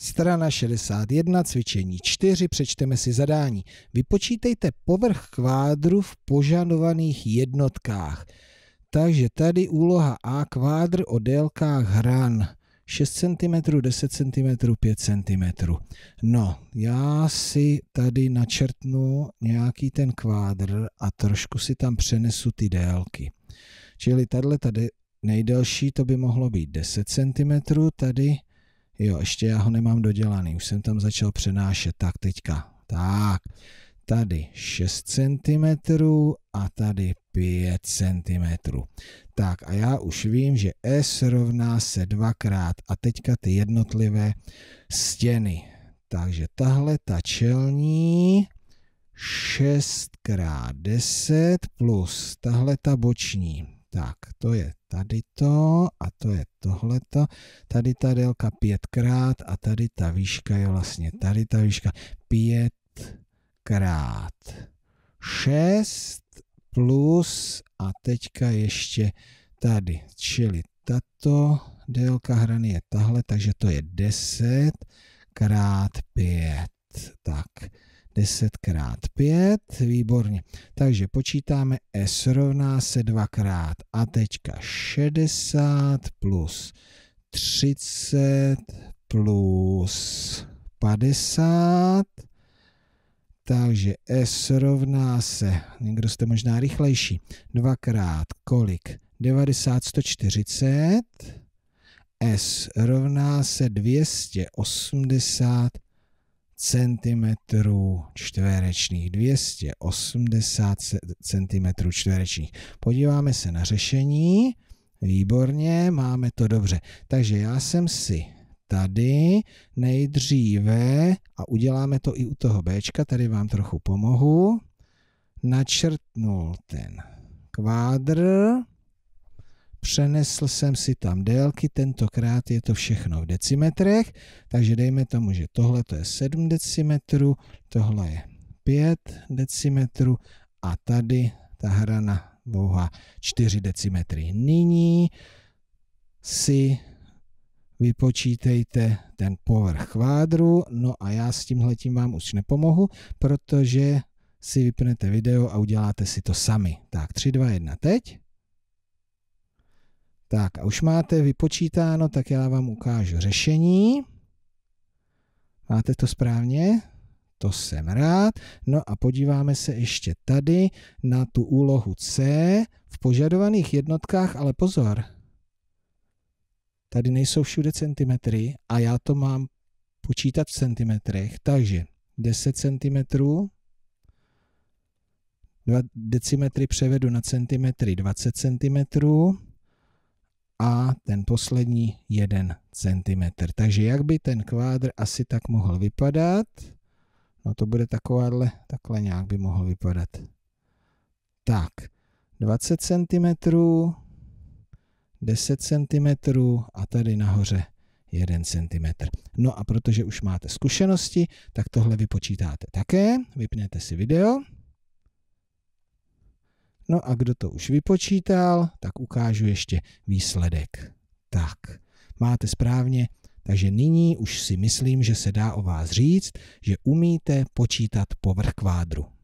Strana 61, cvičení 4, přečteme si zadání. Vypočítejte povrch kvádru v požadovaných jednotkách. Takže tady úloha A kvádr o délkách hran 6 cm, 10 cm, 5 cm. No, já si tady načrtnu nějaký ten kvádr a trošku si tam přenesu ty délky. Čili tady nejdelší to by mohlo být 10 cm, tady Jo, ještě já ho nemám dodělaný, už jsem tam začal přenášet. Tak teďka, tak, tady 6 cm a tady 5 cm. Tak a já už vím, že S rovná se dvakrát a teďka ty jednotlivé stěny. Takže tahle ta čelní 6 x 10 plus tahle ta boční tak, to je tady to a to je tohleto. Tady ta délka pětkrát a tady ta výška je vlastně tady ta výška pětkrát. Šest plus a teďka ještě tady, čili tato délka hrany je tahle, takže to je 10 krát 5. Tak 10 x 5, výborně. Takže počítáme S rovná se 2 x A tečka 60 plus 30 plus 50. Takže S rovná se, někdo jste možná rychlejší, 2 x kolik? 90, 140. S rovná se 280 cm čtverečných, 280 cm čtverečních. Podíváme se na řešení. Výborně, máme to dobře. Takže já jsem si tady nejdříve, a uděláme to i u toho B, tady vám trochu pomohu, načrtnul ten kvádr, přenesl jsem si tam délky, tentokrát je to všechno v decimetrech, takže dejme tomu, že tohle to je 7 decimetrů, tohle je 5 decimetrů a tady ta hrana dlouhá 4 decimetry. Nyní si vypočítejte ten povrch kvádru, no a já s tímhletím vám už nepomohu, protože si vypnete video a uděláte si to sami. Tak 3, 2, 1, teď. Tak a už máte vypočítáno, tak já vám ukážu řešení. Máte to správně? To jsem rád. No a podíváme se ještě tady na tu úlohu C v požadovaných jednotkách, ale pozor, tady nejsou všude centimetry a já to mám počítat v centimetrech, takže 10 cm, 2 decimetry převedu na centimetry 20 cm, a ten poslední 1 cm. Takže jak by ten kvádr asi tak mohl vypadat? No to bude takováhle, takhle nějak by mohl vypadat. Tak, 20 cm, 10 cm a tady nahoře 1 cm. No a protože už máte zkušenosti, tak tohle vypočítáte také. Vypnete si video, No a kdo to už vypočítal, tak ukážu ještě výsledek. Tak, máte správně, takže nyní už si myslím, že se dá o vás říct, že umíte počítat povrch kvádru.